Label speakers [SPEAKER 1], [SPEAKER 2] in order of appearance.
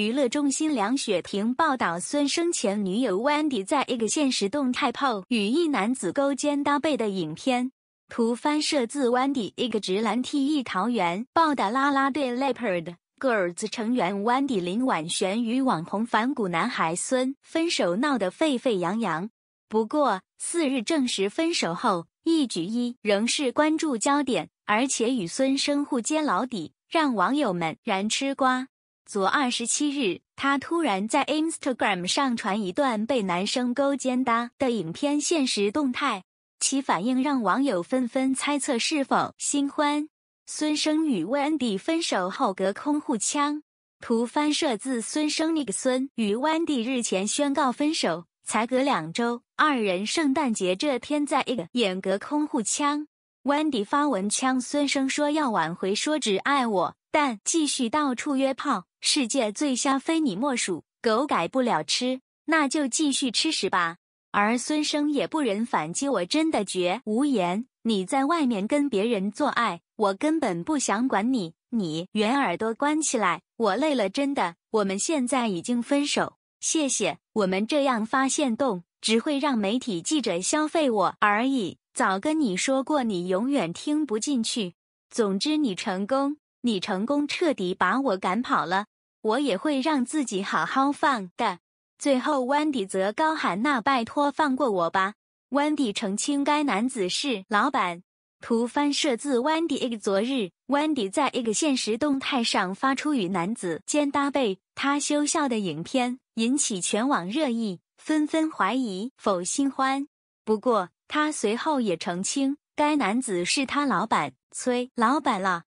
[SPEAKER 1] 娱乐中心梁雪婷报道：孙生前女友 Wendy 在一个现实动态泡与一男子勾肩搭背的影片，图翻摄自 Wendy 一个直男 T E 桃园报道啦啦队 Leopard Girls 成员 Wendy 林宛璇与网红反骨男孩孙分手闹得沸沸扬扬。不过四日证实分手后，一举一仍是关注焦点，而且与孙生互揭老底，让网友们燃吃瓜。昨二十七日，他突然在 Instagram 上传一段被男生勾肩搭的影片，现实动态，其反应让网友纷纷猜测是否新欢。孙生与 Wendy 分手后隔空互呛。图翻摄自孙生 n i k 孙与 Wendy 日前宣告分手，才隔两周，二人圣诞节这天在一个演隔空互呛。Wendy 发文呛孙生说要挽回，说只爱我。但继续到处约炮，世界最瞎非你莫属。狗改不了吃，那就继续吃屎吧。而孙生也不忍反击，我真的绝无言。你在外面跟别人做爱，我根本不想管你。你圆耳朵关起来，我累了，真的。我们现在已经分手，谢谢。我们这样发现洞，只会让媒体记者消费我而已。早跟你说过，你永远听不进去。总之，你成功。你成功彻底把我赶跑了，我也会让自己好好放的。最后，Wendy 则高喊：“那拜托放过我吧！”Wendy 澄清该男子是老板。图翻摄自 Wendy。昨日，Wendy 在一个现实动态上发出与男子肩搭背、他羞笑的影片，引起全网热议，纷纷怀疑否新欢。不过，他随后也澄清该男子是他老板，催老板了。